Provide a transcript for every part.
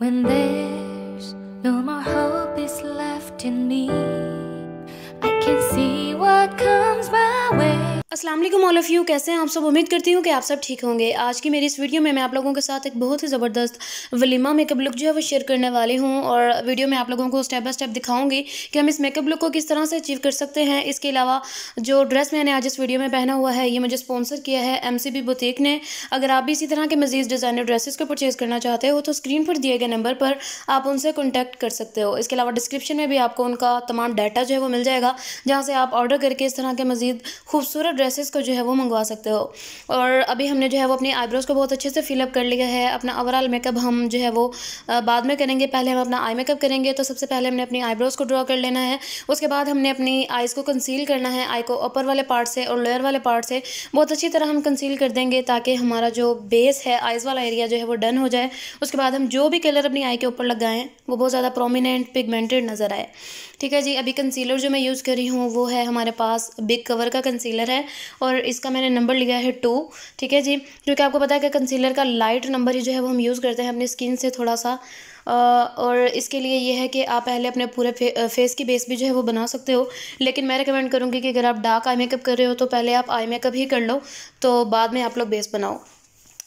When there's no more hope is left in me असलम all of you कैसे हैं आप सब उम्मीद करती हूँ कि आप सब ठीक होंगे आज की मेरी इस वीडियो में मैं आप लोगों के साथ एक बहुत ही ज़बरदस्त वलीमा मेकअप लुक जो है वो शेयर करने वाली हूँ और वीडियो में आप लोगों को स्टेप बाय स्टेप दिखाऊंगी कि हम इस मेकअप लुक को किस तरह से अचीव कर सकते हैं इसके अलावा जो ड्रेस मैंने आज इस वीडियो में पहना हुआ है ये मुझे स्पॉन्सर किया है एम सी बुटीक ने अगर आप भी इसी तरह के मजीद डिज़ाइनर ड्रेसेस को परचेज़ करना चाहते हो तो स्क्रीन पर दिए गए नंबर पर आप उनसे कॉन्टैक्ट कर सकते हो इसके अलावा डिस्क्रिप्शन में भी आपको उनका तमाम डाटा जो है वो मिल जाएगा जहाँ से आप ऑर्डर करके इस तरह के मजीद खूबसूरत ड्रेसेस को जो है वो मंगवा सकते हो और अभी हमने जो है वो अपनी आईब्रोज़ को बहुत अच्छे से फिलअप कर लिया है अपना ओवरऑल मेकअप हम जो है वो बाद में करेंगे पहले हम अपना आई मेकअप करेंगे तो सबसे पहले हमने अपनी आईब्रोज़ को ड्रॉ कर लेना है उसके बाद हमने अपनी आइज़ को कंसील करना है आई को अपर वाले पार्ट से और लोअर वाले पार्ट से बहुत अच्छी तरह हम कंसील कर देंगे ताकि हमारा जो बेस है आइज़ वाला एरिया जो है वो डन हो जाए उसके बाद हम जो भी कलर अपनी आई के ऊपर लगाएं वो बहुत ज़्यादा प्रोमिनेंट पिगमेंटेड नज़र आए ठीक है जी अभी कंसीलर जो मैं यूज़ कर रही हूँ वो है हमारे पास बिग कवर का कंसीलर है और इसका मैंने नंबर लिया है टू ठीक है जी क्योंकि आपको पता है कि कंसीलर का लाइट नंबर ही जो है वो हम यूज़ करते हैं अपनी स्किन से थोड़ा सा और इसके लिए यह है कि आप पहले अपने पूरे फे, फेस की बेस भी जो है वो बना सकते हो लेकिन मैं रिकमेंड करूँगी कि अगर आप डार्क आई मेकअप कर रहे हो तो पहले आप आई मेकअप ही कर लो तो बाद में आप लोग बेस बनाओ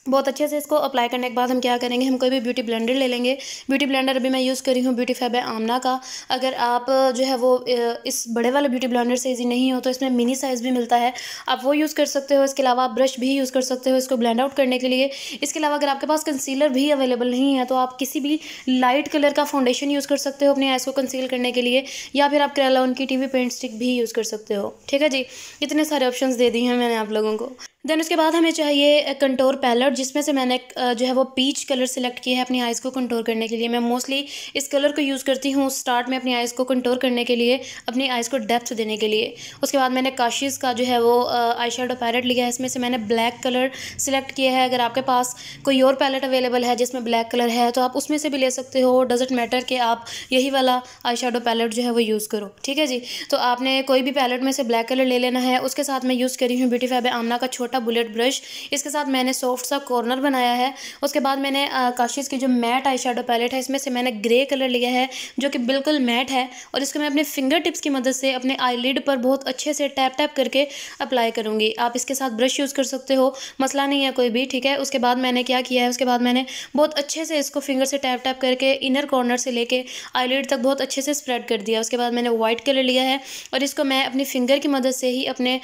बहुत अच्छे से इसको अप्लाई करने के बाद हम क्या करेंगे हम कोई भी ब्यूटी ब्लेंडर ले लेंगे ब्यूटी ब्लेंडर अभी मैं यूज़ कर रही हूँ ब्यूटी फैब है आमना का अगर आप जो है वो इस बड़े वाले ब्यूटी ब्लेंडर से ईजी नहीं हो तो इसमें मिनी साइज़ भी मिलता है आप वो यूज़ कर सकते हो इसके अलावा आप ब्रश भी यूज़ कर सकते हो इसको ब्लैंड आउट करने के लिए इसके अलावा अगर आपके पास कंसीलर भी अवेलेबल नहीं है तो आप किसी भी लाइट कलर का फाउंडेशन यूज़ कर सकते हो अपने आइस को कंसील करने के लिए या फिर आप क्रेला उनकी टी वी पेंट स्टिक भी यूज़ कर सकते हो ठीक है जी इतने सारे ऑप्शन दे दिए हैं मैंने आप लोगों को देन उसके बाद हमें चाहिए कंटोर पैलेट और जिसमें से मैंने जो है वो पीच कलर सेलेक्ट किया है अपनी आइज़ को कंट्रोल करने के लिए मैं मोस्टली इस कलर को यूज़ करती हूँ स्टार्ट में अपनी आइज़ को कंट्रोल करने के लिए अपनी आइज़ को डेप्थ देने के लिए उसके बाद मैंने काशिज़ का जो है वो आई शेडो पैलेट लिया है इसमें से मैंने ब्लैक कलर सेलेक्ट किया है अगर आपके पास कोई और पैलेट अवेलेबल है जिसमें ब्लैक कलर है तो आप उसमें से भी ले सकते हो डज़ट मैटर कि आप यही वाला आई शेडो पैलेट जो है वो यूज़ करो ठीक है जी तो आपने कोई भी पैलेट में से ब्लैक कलर ले लेना है उसके साथ मैं यूज़ करी हूँ ब्यूटी फैब आमना का छोटा बुलेट ब्रश इसके साथ मैंने सॉफ्ट सा कॉर्नर बनाया है उसके बाद मैंने काशिश की जो मैट आई शेडो पैलेट है इसमें से मैंने ग्रे कलर लिया है जो कि बिल्कुल मैट है और इसको मैं अपने फिंगर टिप्स की मदद से अपने आई पर बहुत अच्छे से टैप टैप करके अप्लाई करूँगी आप इसके साथ ब्रश यूज़ कर सकते हो मसला नहीं है कोई भी ठीक है उसके बाद मैंने क्या किया है उसके बाद मैंने बहुत अच्छे से इसको फिंगर से टैप टैप करके इनर कॉर्नर से लेके आई तक बहुत अच्छे से स्प्रेड कर दिया उसके बाद मैंने वाइट कलर लिया है और इसको मैं अपनी फिंगर की मदद से ही अपने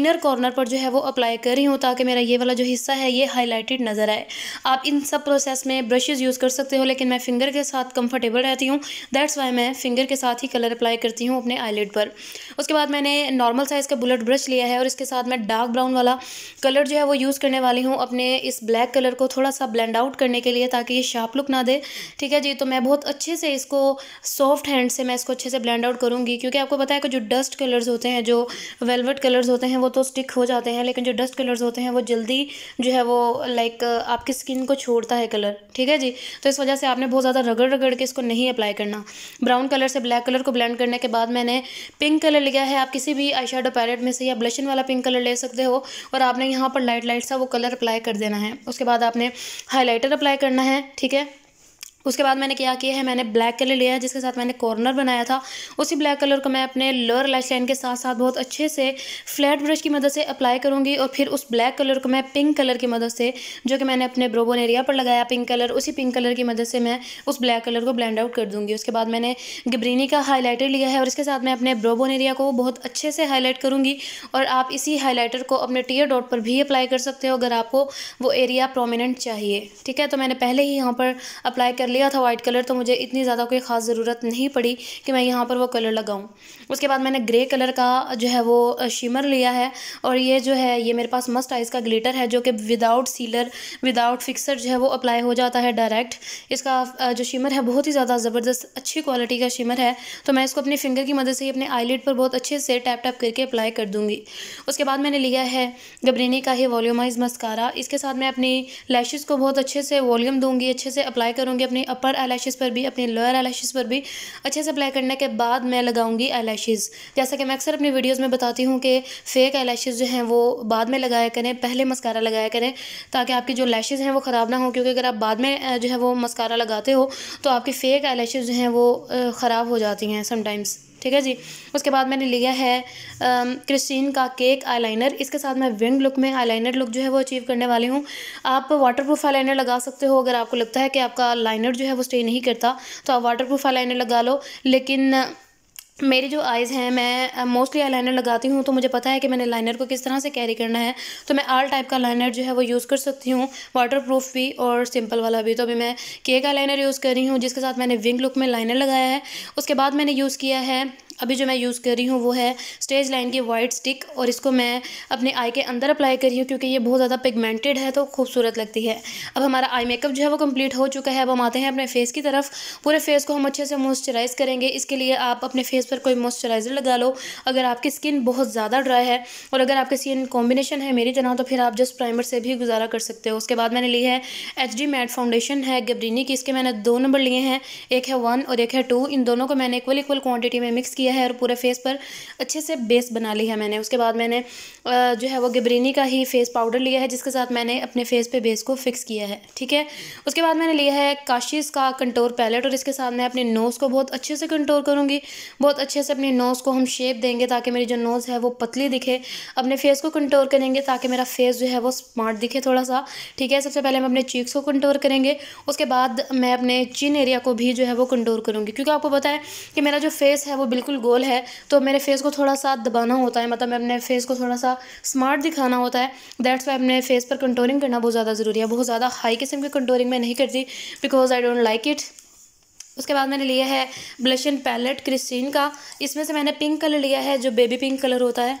इनर कॉर्नर पर जो है वो अप्लाई कर रही हूँ ताकि मेरा ये वाला जो हिस्सा है ये हाई हाईलाइटेड नज़र आए आप इन सब प्रोसेस में ब्रशेज़ यूज़ कर सकते हो लेकिन मैं फिंगर के साथ कंफर्टेबल रहती हूँ दैट्स वाई मैं फिंगर के साथ ही कलर अप्लाई करती हूँ अपने आईलेट पर उसके बाद मैंने नॉर्मल साइज़ का बुलेट ब्रश लिया है और इसके साथ मैं डार्क ब्राउन वाला कलर जो है वो यूज़ करने वाली हूँ अपने इस ब्लैक कलर को थोड़ा सा ब्लेंड आउट करने के लिए ताकि ये शार्प लुक ना दे ठीक है जी तो मैं बहुत अच्छे से इसको सॉफ्ट हैंड से मैं इसको अच्छे से ब्लेंड आउट करूँगी क्योंकि आपको पता है कि जो डस्ट कलर्स होते हैं जो वेलवेट कलर्स होते हैं वो तो स्टिक हो जाते हैं लेकिन जो डस्ट कलर्स होते हैं वो जल्दी जो है वो लाइक uh, आपकी स्किन को छोड़ता है कलर ठीक है जी तो इस वजह से आपने बहुत ज़्यादा रगड़ रगड़ के इसको नहीं अप्लाई करना ब्राउन कलर से ब्लैक कलर को ब्लेंड करने के बाद मैंने पिंक कलर लिया है आप किसी भी आई शेडो पैलेट में से या ब्लशन वाला पिंक कलर ले सकते हो और आपने यहाँ पर लाइट लाइट सा वो कलर अप्लाई कर देना है उसके बाद आपने हाईलाइटर अप्लाई करना है ठीक है उसके बाद मैंने क्या किया है मैंने ब्लैक कलर लिया है जिसके साथ मैंने कॉर्नर बनाया था उसी ब्लैक कलर को मैं अपने लोअर लाइफ लाइन के साथ साथ बहुत अच्छे से फ्लैट ब्रश की मदद से अप्लाई करूँगी और फिर उस ब्लैक कलर को मैं पिंक कलर की मदद से जो कि मैंने अपने ब्रोबोन एरिया पर लगाया पिंक कलर उसी पिंक कलर की मदद से मैं उस ब्लैक कलर को ब्लैंड आउट कर दूँगी उसके बाद मैंने गिब्रीनी का हाईलाइटर लिया है और इसके साथ मैं अपने ब्रोबोन एरिया को बहुत अच्छे से हाईलाइट करूँगी और आप इसी हाईलाइटर को अपने टीयर डॉट पर भी अप्लाई कर सकते हो अगर आपको वो एरिया प्रोमिनेंट चाहिए ठीक है तो मैंने पहले ही यहाँ पर अप्लाई कर लिया था वाइट कलर तो मुझे इतनी ज़्यादा कोई ख़ास ज़रूरत नहीं पड़ी कि मैं यहाँ पर वो कलर लगाऊँ उसके बाद मैंने ग्रे कलर का जो है वो शिमर लिया है और ये जो है ये मेरे पास मस्ट आइज़ का ग्लिटर है जो कि विदाउट सीलर विदाउट फिक्सर जो है वो अप्लाई हो जाता है डायरेक्ट इसका जो शिमर है बहुत ही ज़्यादा ज़बरदस्त अच्छी क्वालिटी का शिमर है तो मैं इसको अपनी फिंगर की मदद से ही अपने आईलेट पर बहुत अच्छे से टैप टैप करके अप्लाई कर दूँगी उसके बाद मैंने लिया है गबरीनी का ही वॉल्यूमाइज मस्कारा इसके साथ मैं अपनी लैशेज़ को बहुत अच्छे से वॉल्यूम दूँगी अच्छे से अप्लाई करूँगी अपनी अपने अपर आई पर भी अपने लोअर आई पर भी अच्छे से अप्लाई करने के बाद मैं लगाऊंगी आई जैसा कि मैं अक्सर अपनी वीडियोज़ में बताती हूँ कि फेक आई जो हैं वो बाद में लगाया करें पहले मस्कारा लगाया करें ताकि आपकी जो लैशेज़ हैं वो ख़राब ना हो क्योंकि अगर आप बाद में जो है वो मस्कारा लगाते हो तो आपकी फ़ेक आई जो हैं वो ख़राब हो जाती हैं समटाइम्स ठीक है जी उसके बाद मैंने लिया है क्रिस्टीन का केक आईलाइनर इसके साथ मैं विंग लुक में आईलाइनर लुक जो है वो अचीव करने वाली हूँ आप वाटरप्रूफ आईलाइनर लगा सकते हो अगर आपको लगता है कि आपका लाइनर जो है वो स्टे नहीं करता तो आप वाटरप्रूफ आईलाइनर लगा लो लेकिन मेरी जो आइज़ हैं मैं मोस्टली आई लाइनर लगाती हूँ तो मुझे पता है कि मैंने लाइनर को किस तरह से कैरी करना है तो मैं आल टाइप का लाइनर जो है वो यूज़ कर सकती हूँ वाटर प्रूफ भी और सिंपल वाला भी तो अभी मैं के का लाइनर यूज़ कर रही हूँ जिसके साथ मैंने विंग लुक में लाइनर लगाया है उसके बाद मैंने यूज़ किया है अभी जो मैं यूज़ कर रही हूँ वो है स्टेज लाइन की वाइट स्टिक और इसको मैं अपने आई के अंदर अप्लाई कर रही हूँ क्योंकि ये बहुत ज़्यादा पिगमेंटेड है तो खूबसूरत लगती है अब हमारा आई मेकअप जो है वो कंप्लीट हो चुका है अब हम आते हैं अपने फेस की तरफ पूरे फेस को हम अच्छे से मॉइस्चराइज़ करेंगे इसके लिए आप अपने फेस पर कोई मॉइस्चराइज़र लगा लो अगर आपकी स्किन बहुत ज़्यादा ड्राई है और अगर आपकी स्किन कॉम्बिनेशन है मेरी तरह तो फिर आप जस्ट प्राइमर से भी गुजारा कर सकते हो उसके बाद मैंने ली है एच डी मैट फाउंडेशन है गबरीनी की इसके मैंने दो नंबर लिए हैं एक है वन और एक है टू इन दोनों को मैंने इक्वल इक्वल क्वान्टिटी में मिक्स किया किया है और पूरे फेस पर अच्छे से बेस बना ली है मैंने उसके बाद मैंने जो है वो गिबरीनी का ही फेस पाउडर लिया है जिसके साथ मैंने अपने फेस पे बेस को फिक्स किया है ठीक है उसके बाद मैंने लिया है काशिश का कंटोर पैलेट और इसके साथ मैं अपने नोज़ को बहुत अच्छे से कंटोर करूँगी बहुत अच्छे से अपने नोज़ को हम शेप देंगे ताकि मेरी जो नोज़ है वो पतली दिखे अपने फेस को कंटोर करेंगे ताकि मेरा फेस जो है वो स्मार्ट दिखे थोड़ा सा ठीक है सबसे पहले हम अपने चीक्स को कंटोर करेंगे उसके बाद मैं अपने चिन एरिया को भी जो है वो कंटोर करूँगी क्योंकि आपको पता है कि मेरा जो फेस है वो बिल्कुल बिल्कुल गोल है तो मेरे फेस को थोड़ा सा दबाना होता है मतलब मैं अपने फेस को थोड़ा सा स्मार्ट दिखाना होता है दैट्स वाई अपने फेस पर कंट्रोलिंग करना बहुत ज़्यादा ज़रूरी है बहुत ज़्यादा हाई किस्म की कंट्रोलिंग मैं नहीं करती because I don't like it उसके बाद मैंने लिया है ब्लश एंड पैलेट क्रिस्टीन का इसमें से मैंने पिंक कलर लिया है जो बेबी पिंक कलर होता है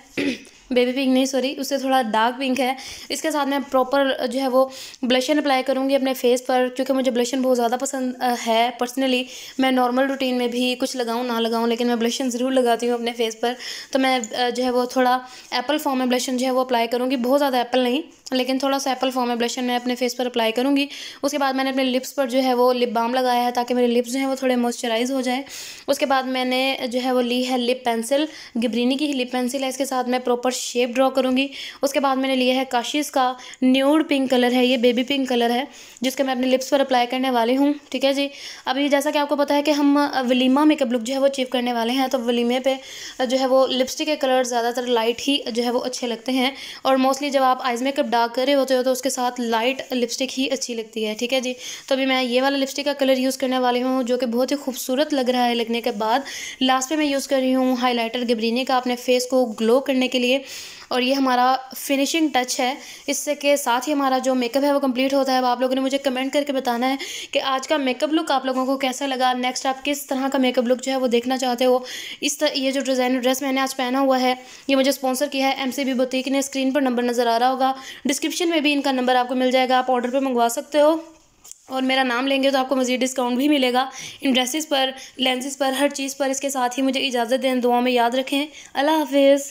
बेबी पिंक नहीं सॉरी उससे थोड़ा डार्क पिंक है इसके साथ मैं प्रॉपर जो है वो ब्लशन अप्लाई करूँगी अपने फेस पर क्योंकि मुझे ब्लशन बहुत ज़्यादा पसंद है पर्सनली मैं नॉर्मल रूटीन में भी कुछ लगाऊँ ना लगाऊँ लेकिन मैं ब्लशन ज़रूर लगाती हूँ अपने फेस पर तो मैं जो है वो थोड़ा एप्पल फॉर्म में ब्लशन जो है वो अप्लाई करूँगी बहुत ज़्यादा एप्पल नहीं लेकिन थोड़ा सा एप्पल फॉर्म में ब्लशन मैं अपने फेस पर अप्लाई करूँगी उसके बाद मैंने अपने लिप्स पर जो है वो लिप बाम लगाया है ताकि मेरे लिप्स जो है वो थोड़े मॉइस्चराइज हो जाए उसके बाद मैंने जो है वो ली है लिप पेंसिल गिब्रीनी की लिप पेंसिल है इसके साथ मैं प्रॉपर शेप ड्रॉ करूँगी उसके बाद मैंने लिया है काशिश का न्यूड पिंक कलर है ये बेबी पिंक कलर है जिसके मैं अपने लिप्स पर अप्लाई करने वाली हूँ ठीक है जी अभी जैसा कि आपको पता है कि हम वलीमा मेकअप लुक जो है वो अचीव करने वाले हैं तो वलीमे पर जो है वो लिपस्टिक के कलर ज़्यादातर लाइट ही जो है वो अच्छे लगते हैं और मोस्टली जब आप आइज़ मेकअप डार्क कर रहे होते हो तो उसके साथ लाइट लिपस्टिक ही अच्छी लगती है ठीक है जी तो अभी मैं ये वाला लिपस्टिक का कलर यूज़ करने वाली हूँ जो कि बहुत ही खूबसूरत लग रहा है लगने के बाद लास्ट में मैं यूज़ कर रही हूँ हाईलाइटर गिबरीने का अपने फेस को ग्लो करने के लिए और ये हमारा फिनिशिंग टच है इससे के साथ ही हमारा जो मेकअप है वो कंप्लीट होता है अब आप लोगों ने मुझे कमेंट करके बताना है कि आज का मेकअप लुक आप लोगों को कैसा लगा नेक्स्ट आप किस तरह का मेकअप लुक जो है वो देखना चाहते हो इस तरह ये जो डिज़ाइनर ड्रेस मैंने आज पहना हुआ है ये मुझे स्पॉन्सर किया है एम सी बी बुटीक ने स्क्रीन पर नंबर नज़र आ रहा होगा डिस्क्रिप्शन में भी इनका नंबर आपको मिल जाएगा आप ऑर्डर पर मंगवा सकते हो और मेरा नाम लेंगे तो आपको मज़ीद डिस्काउंट भी मिलेगा इन ड्रेसेस पर लेंसेज पर हर चीज़ पर इसके साथ ही मुझे इजाज़त दें दुआ में याद रखें अल्लाह हाफिज़